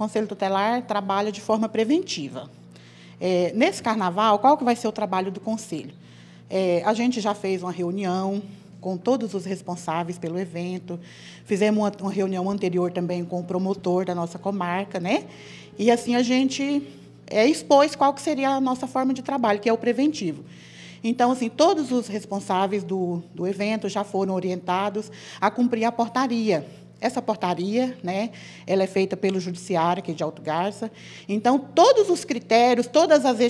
Conselho Tutelar trabalha de forma preventiva. É, nesse carnaval, qual que vai ser o trabalho do Conselho? É, a gente já fez uma reunião com todos os responsáveis pelo evento, fizemos uma, uma reunião anterior também com o promotor da nossa comarca, né? E assim a gente é, expôs qual que seria a nossa forma de trabalho, que é o preventivo. Então, assim, todos os responsáveis do, do evento já foram orientados a cumprir a portaria essa portaria, né, ela é feita pelo Judiciário, que é de Alto Garça. Então, todos os critérios, todas as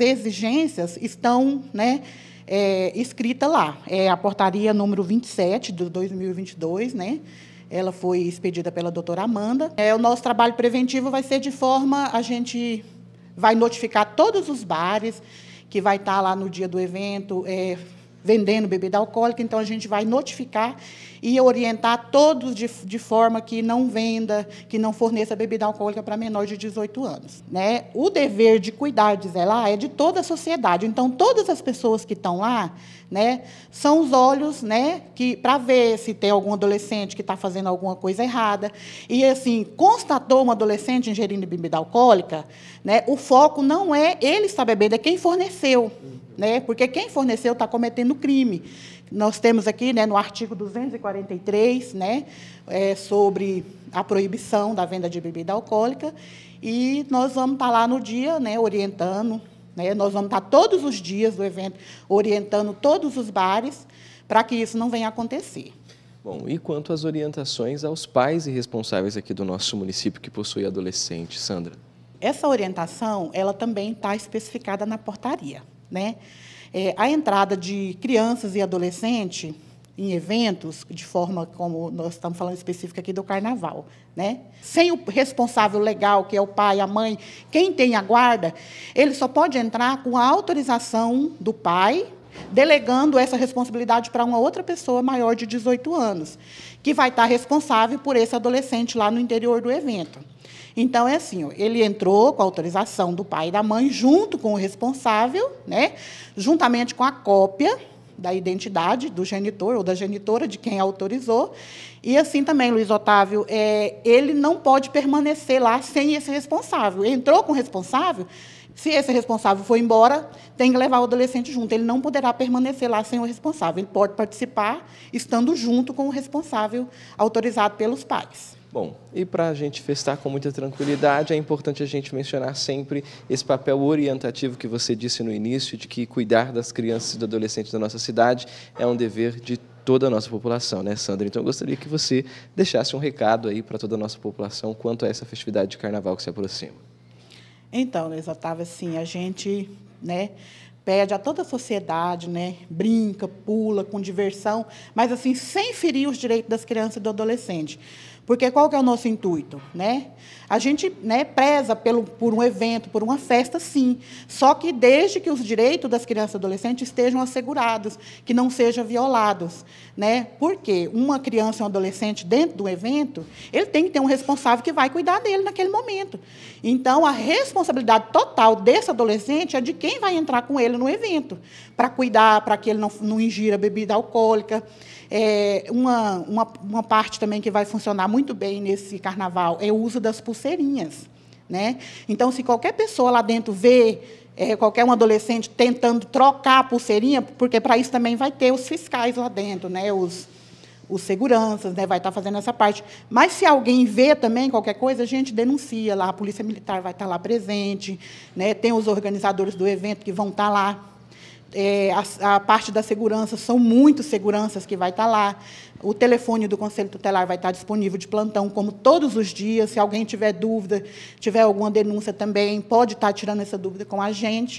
exigências estão né, é, escritas lá. É a portaria número 27 de 2022, né? Ela foi expedida pela doutora Amanda. É, o nosso trabalho preventivo vai ser de forma a gente vai notificar todos os bares que vai estar lá no dia do evento, é, vendendo bebida alcoólica, então a gente vai notificar e orientar todos de, de forma que não venda, que não forneça bebida alcoólica para menor de 18 anos. Né? O dever de cuidar, diz ela, é de toda a sociedade. Então, todas as pessoas que estão lá né, são os olhos né, que para ver se tem algum adolescente que está fazendo alguma coisa errada. E, assim, constatou um adolescente ingerindo bebida alcoólica, né, o foco não é ele estar bebendo, é quem forneceu. Uhum né? porque quem forneceu está cometendo crime. Nós temos aqui né, no artigo 243 né, é, sobre a proibição da venda de bebida alcoólica, e nós vamos estar tá lá no dia né, orientando, né, nós vamos estar tá todos os dias do evento orientando todos os bares para que isso não venha a acontecer. Bom, e quanto às orientações aos pais e responsáveis aqui do nosso município que possui adolescente, Sandra? Essa orientação, ela também está especificada na portaria. Né? É, a entrada de crianças e adolescentes em eventos, de forma como nós estamos falando específica aqui do carnaval, né? Sem o responsável legal, que é o pai, a mãe, quem tem a guarda, ele só pode entrar com a autorização do pai delegando essa responsabilidade para uma outra pessoa maior de 18 anos, que vai estar responsável por esse adolescente lá no interior do evento. Então, é assim, ele entrou com a autorização do pai e da mãe, junto com o responsável, né, juntamente com a cópia da identidade do genitor ou da genitora de quem autorizou. E assim também, Luiz Otávio, é, ele não pode permanecer lá sem esse responsável. Entrou com o responsável, se esse responsável for embora, tem que levar o adolescente junto. Ele não poderá permanecer lá sem o responsável. Ele pode participar estando junto com o responsável autorizado pelos pais. Bom, e para a gente festar com muita tranquilidade, é importante a gente mencionar sempre esse papel orientativo que você disse no início, de que cuidar das crianças e dos adolescentes da nossa cidade é um dever de toda a nossa população, né, Sandra? Então, eu gostaria que você deixasse um recado aí para toda a nossa população quanto a essa festividade de carnaval que se aproxima. Então, Luiz Otávio, assim, a gente né, pede a toda a sociedade, né, brinca, pula, com diversão, mas assim, sem ferir os direitos das crianças e do adolescente. Porque qual que é o nosso intuito, né? A gente, né, preza pelo, por um evento, por uma festa, sim. Só que desde que os direitos das crianças e adolescentes estejam assegurados, que não sejam violados, né? Porque uma criança e um adolescente dentro do evento, ele tem que ter um responsável que vai cuidar dele naquele momento. Então, a responsabilidade total desse adolescente é de quem vai entrar com ele no evento, para cuidar, para que ele não, não ingira bebida alcoólica. É uma, uma, uma parte também que vai funcionar muito muito bem nesse carnaval é o uso das pulseirinhas. Né? Então, se qualquer pessoa lá dentro vê é, qualquer um adolescente tentando trocar a pulseirinha, porque para isso também vai ter os fiscais lá dentro, né? os, os seguranças, né? vai estar tá fazendo essa parte. Mas se alguém vê também qualquer coisa, a gente denuncia lá, a Polícia Militar vai estar tá lá presente, né? tem os organizadores do evento que vão estar tá lá é, a, a, parte da segurança, são muitos seguranças que vai estar tá lá. O telefone do Conselho Tutelar vai estar tá disponível de plantão, como todos os dias. Se alguém tiver dúvida, tiver alguma denúncia também, pode estar tá tirando essa dúvida com a gente.